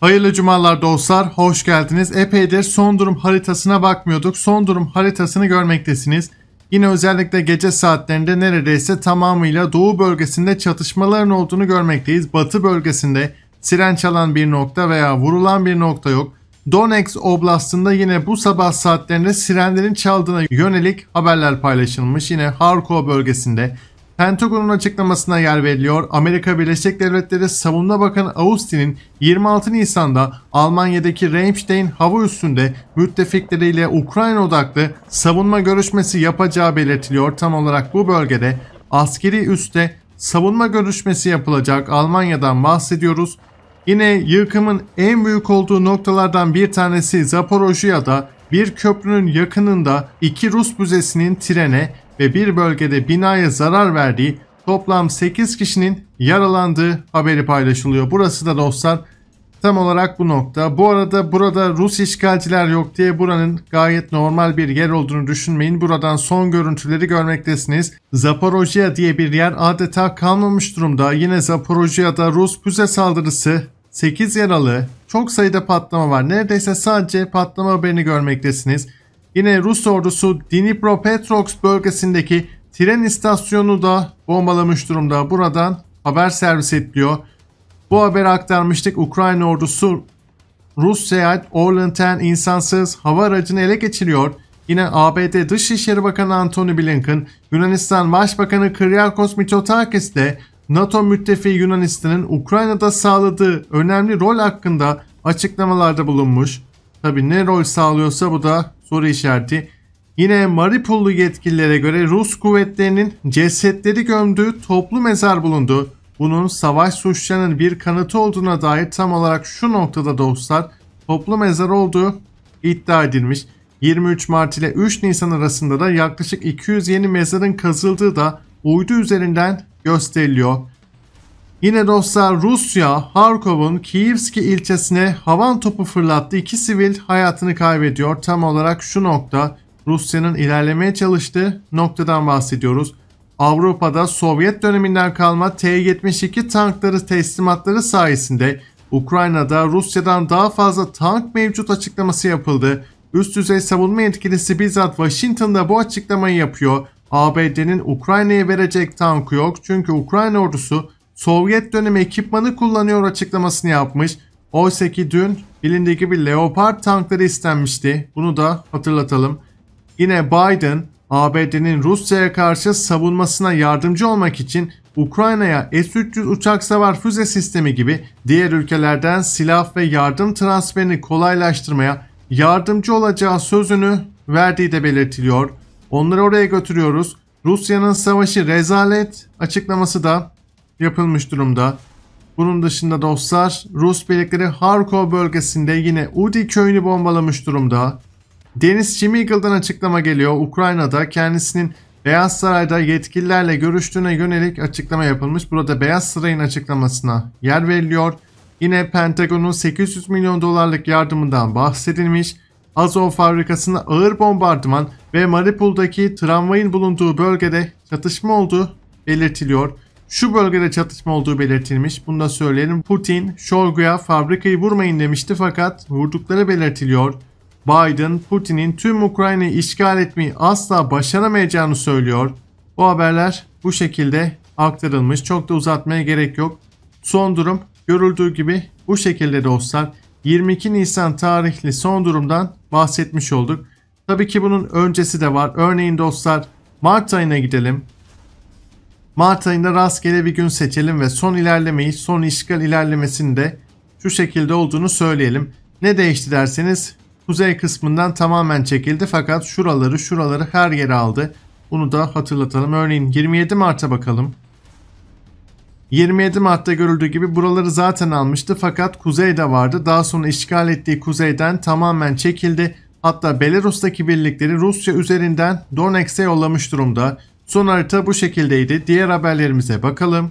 Hayırlı cumalar dostlar, hoş geldiniz. Epeydir son durum haritasına bakmıyorduk. Son durum haritasını görmektesiniz. Yine özellikle gece saatlerinde neredeyse tamamıyla doğu bölgesinde çatışmaların olduğunu görmekteyiz. Batı bölgesinde siren çalan bir nokta veya vurulan bir nokta yok. Donetsk Oblastı'nda yine bu sabah saatlerinde sirenlerin çaldığına yönelik haberler paylaşılmış. Yine Harkov bölgesinde Pentagon'un açıklamasına yer veriliyor. Amerika Birleşik Devletleri Savunma Bakanı Austin'in 26 Nisan'da Almanya'daki Ramstein hava üssünde müttefikleriyle Ukrayna odaklı savunma görüşmesi yapacağı belirtiliyor. Tam olarak bu bölgede askeri üste savunma görüşmesi yapılacak Almanya'dan bahsediyoruz. Yine yıkımın en büyük olduğu noktalardan bir tanesi Zaporojia'da bir köprünün yakınında iki Rus müzesinin trene ve bir bölgede binaya zarar verdiği toplam 8 kişinin yaralandığı haberi paylaşılıyor. Burası da dostlar tam olarak bu nokta. Bu arada burada Rus işgalciler yok diye buranın gayet normal bir yer olduğunu düşünmeyin. Buradan son görüntüleri görmektesiniz. Zaporojya diye bir yer adeta kalmamış durumda. Yine Zaporojia'da Rus füze saldırısı 8 yaralı, çok sayıda patlama var. Neredeyse sadece patlama haberini görmektesiniz. Yine Rus ordusu Dnipropetrovsk bölgesindeki tren istasyonu da bombalamış durumda. Buradan haber servis ediliyor. Bu haberi aktarmıştık. Ukrayna ordusu Rus seyahat Orlant'ten insansız hava aracını ele geçiriyor. Yine ABD Dışişleri Bakanı Antony Blinken, Yunanistan Başbakanı Kyriakos Mitsotakis de NATO müttefiği Yunanistan'ın Ukrayna'da sağladığı önemli rol hakkında açıklamalarda bulunmuş. Tabi ne rol sağlıyorsa bu da soru işareti. Yine Maripollu yetkililere göre Rus kuvvetlerinin cesetleri gömdüğü toplu mezar bulundu. Bunun savaş suçlarının bir kanıtı olduğuna dair tam olarak şu noktada dostlar toplu mezar olduğu iddia edilmiş. 23 Mart ile 3 Nisan arasında da yaklaşık 200 yeni mezarın kazıldığı da uydu üzerinden gösteriliyor. Yine dostlar Rusya Harkov'un Kievski ilçesine havan topu fırlattı. İki sivil hayatını kaybediyor. Tam olarak şu nokta Rusya'nın ilerlemeye çalıştığı noktadan bahsediyoruz. Avrupa'da Sovyet döneminden kalma T-72 tankları teslimatları sayesinde Ukrayna'da Rusya'dan daha fazla tank mevcut açıklaması yapıldı. Üst düzey savunma yetkilisi bizzat Washington'da bu açıklamayı yapıyor. ABD'nin Ukrayna'ya verecek tankı yok çünkü Ukrayna ordusu Sovyet dönemi ekipmanı kullanıyor açıklamasını yapmış. Oysa ki dün bilindiği gibi Leopard tankları istenmişti. Bunu da hatırlatalım. Yine Biden ABD'nin Rusya'ya karşı savunmasına yardımcı olmak için Ukrayna'ya S-300 uçak savar füze sistemi gibi diğer ülkelerden silah ve yardım transferini kolaylaştırmaya yardımcı olacağı sözünü verdiği de belirtiliyor. Onları oraya götürüyoruz. Rusya'nın savaşı rezalet açıklaması da yapılmış durumda. Bunun dışında dostlar Rus birlikleri Harkov bölgesinde yine Udi köyünü bombalamış durumda. Deniz Şimigal'dan açıklama geliyor. Ukrayna'da kendisinin Beyaz Saray'da yetkililerle görüştüğüne yönelik açıklama yapılmış. Burada Beyaz Saray'ın açıklamasına yer veriliyor. Yine Pentagon'un 800 milyon dolarlık yardımından bahsedilmiş. Azov fabrikasına ağır bombardıman ve Maripul'daki tramvayın bulunduğu bölgede çatışma olduğu belirtiliyor. Şu bölgede çatışma olduğu belirtilmiş. Bunu da söyleyelim. Putin, Şolgu'ya fabrikayı vurmayın demişti fakat vurdukları belirtiliyor. Biden, Putin'in tüm Ukrayna'yı işgal etmeyi asla başaramayacağını söylüyor. Bu haberler bu şekilde aktarılmış. Çok da uzatmaya gerek yok. Son durum görüldüğü gibi bu şekilde dostlar. 22 Nisan tarihli son durumdan bahsetmiş olduk. Tabii ki bunun öncesi de var. Örneğin dostlar Mart ayına gidelim. Mart ayında rastgele bir gün seçelim ve son ilerlemeyi, son işgal ilerlemesini de şu şekilde olduğunu söyleyelim. Ne değişti derseniz kuzey kısmından tamamen çekildi fakat şuraları şuraları her yere aldı. Bunu da hatırlatalım. Örneğin 27 Mart'a bakalım. 27 Mart'ta görüldüğü gibi buraları zaten almıştı fakat kuzeyde vardı. Daha sonra işgal ettiği kuzeyden tamamen çekildi. Hatta Belarus'taki birlikleri Rusya üzerinden Donetsk'e yollamış durumda. Son harita bu şekildeydi. Diğer haberlerimize bakalım.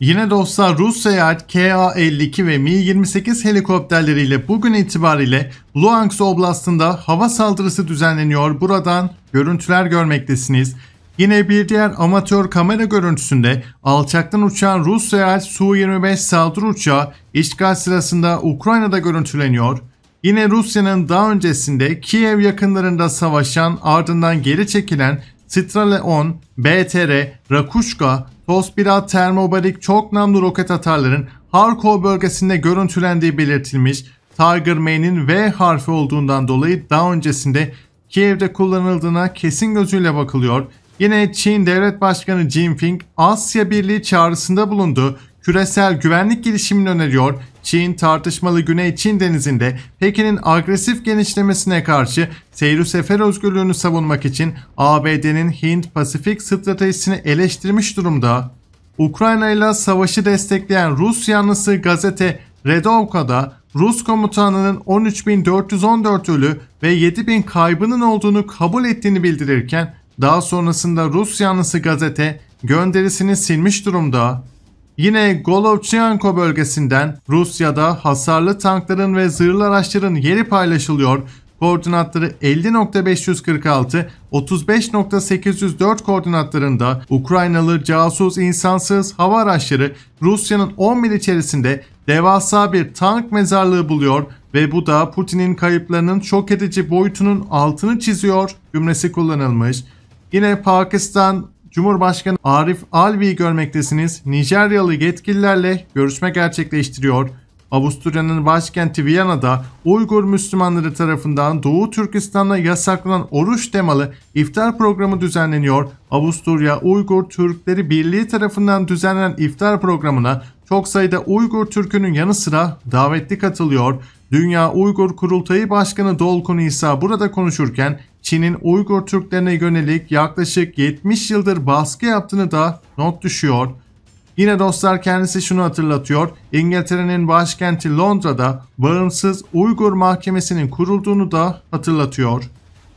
Yine dostlar Rus seyahat KA-52 ve Mi-28 helikopterleriyle bugün itibariyle Luhansk Oblastı'nda hava saldırısı düzenleniyor. Buradan görüntüler görmektesiniz. Yine bir diğer amatör kamera görüntüsünde alçaktan uçan Rus seyahat Su-25 saldırı uçağı işgal sırasında Ukrayna'da görüntüleniyor. Yine Rusya'nın daha öncesinde Kiev yakınlarında savaşan ardından geri çekilen Straleon, BTR, Rakushka, Tospira termobarik çok namlu roket atarların Harkov bölgesinde görüntülendiği belirtilmiş. Tiger Main'in V harfi olduğundan dolayı daha öncesinde Kiev'de kullanıldığına kesin gözüyle bakılıyor. Yine Çin Devlet Başkanı Jinping Asya Birliği çağrısında bulundu küresel güvenlik gelişimini öneriyor. Çin tartışmalı Güney Çin denizinde Pekin'in agresif genişlemesine karşı seyir sefer özgürlüğünü savunmak için ABD'nin Hint-Pasifik stratejisini eleştirmiş durumda. Ukrayna ile savaşı destekleyen Rus yanlısı gazete Redovka'da Rus komutanının 13.414 ölü ve 7.000 kaybının olduğunu kabul ettiğini bildirirken daha sonrasında Rus yanlısı gazete gönderisini silmiş durumda. Yine Golovçyanko bölgesinden Rusya'da hasarlı tankların ve zırhlı araçların yeri paylaşılıyor. Koordinatları 50.546, 35.804 koordinatlarında Ukraynalı casus insansız hava araçları Rusya'nın 10 mil içerisinde devasa bir tank mezarlığı buluyor ve bu da Putin'in kayıplarının şok edici boyutunun altını çiziyor cümlesi kullanılmış. Yine Pakistan Cumhurbaşkanı Arif Alvi'yi görmektesiniz. Nijeryalı yetkililerle görüşme gerçekleştiriyor. Avusturya'nın başkenti Viyana'da Uygur Müslümanları tarafından Doğu Türkistan'da yasaklanan oruç temalı iftar programı düzenleniyor. Avusturya Uygur Türkleri Birliği tarafından düzenlenen iftar programına çok sayıda Uygur Türk'ünün yanı sıra davetli katılıyor. Dünya Uygur Kurultayı Başkanı Dolkun İsa burada konuşurken Çin'in Uygur Türklerine yönelik yaklaşık 70 yıldır baskı yaptığını da not düşüyor. Yine dostlar kendisi şunu hatırlatıyor. İngiltere'nin başkenti Londra'da bağımsız Uygur Mahkemesi'nin kurulduğunu da hatırlatıyor.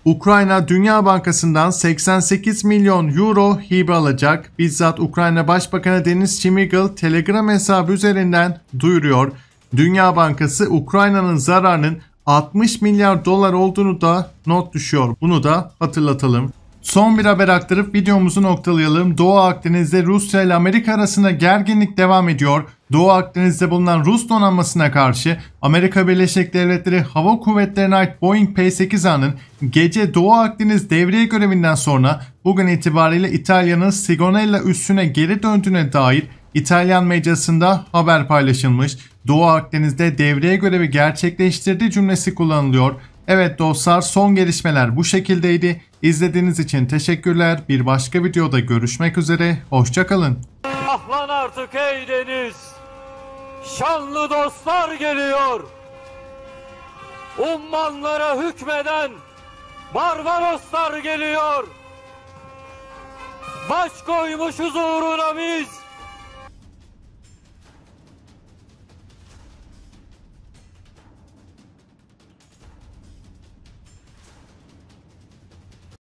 Ukrayna Dünya Bankası'ndan 88 milyon euro hibe alacak. Bizzat Ukrayna Başbakanı Deniz Şimigal Telegram hesabı üzerinden duyuruyor. Dünya Bankası Ukrayna'nın zararının 60 milyar dolar olduğunu da not düşüyor. Bunu da hatırlatalım. Son bir haber aktarıp videomuzu noktalayalım. Doğu Akdeniz'de Rusya ile Amerika arasında gerginlik devam ediyor. Doğu Akdeniz'de bulunan Rus donanmasına karşı Amerika Birleşik Devletleri Hava Kuvvetleri'ne ait Boeing P-8A'nın gece Doğu Akdeniz devriye görevinden sonra bugün itibariyle İtalya'nın Sigonella üssüne geri döndüğüne dair İtalyan medyasında haber paylaşılmış. Doğu Akdeniz'de devreye görevi gerçekleştirdi cümlesi kullanılıyor. Evet dostlar son gelişmeler bu şekildeydi. İzlediğiniz için teşekkürler. Bir başka videoda görüşmek üzere. Hoşçakalın. Ahlan artık ey deniz. Şanlı dostlar geliyor. Ummanlara hükmeden Barbaroslar geliyor. Baş koymuşuz uğruna biz.